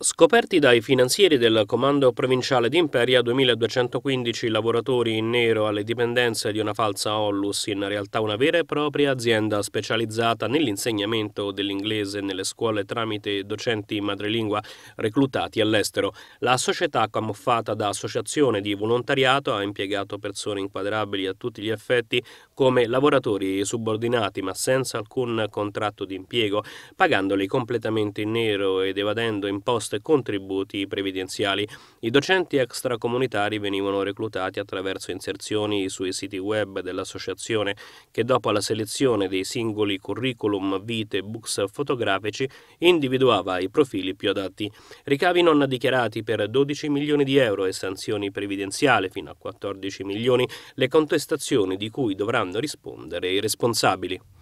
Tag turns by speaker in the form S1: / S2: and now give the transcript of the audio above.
S1: Scoperti dai finanzieri del Comando Provinciale d'Imperia, 2215 lavoratori in nero alle dipendenze di una falsa Ollus, in realtà una vera e propria azienda specializzata nell'insegnamento dell'inglese nelle scuole tramite docenti madrelingua reclutati all'estero. La società, camuffata da associazione di volontariato, ha impiegato persone inquadrabili a tutti gli effetti come lavoratori subordinati, ma senza alcun contratto di impiego, pagandoli completamente in nero ed evadendo imposte imposte contributi previdenziali. I docenti extracomunitari venivano reclutati attraverso inserzioni sui siti web dell'associazione che dopo la selezione dei singoli curriculum, vite, books fotografici individuava i profili più adatti. Ricavi non dichiarati per 12 milioni di euro e sanzioni previdenziali fino a 14 milioni, le contestazioni di cui dovranno rispondere i responsabili.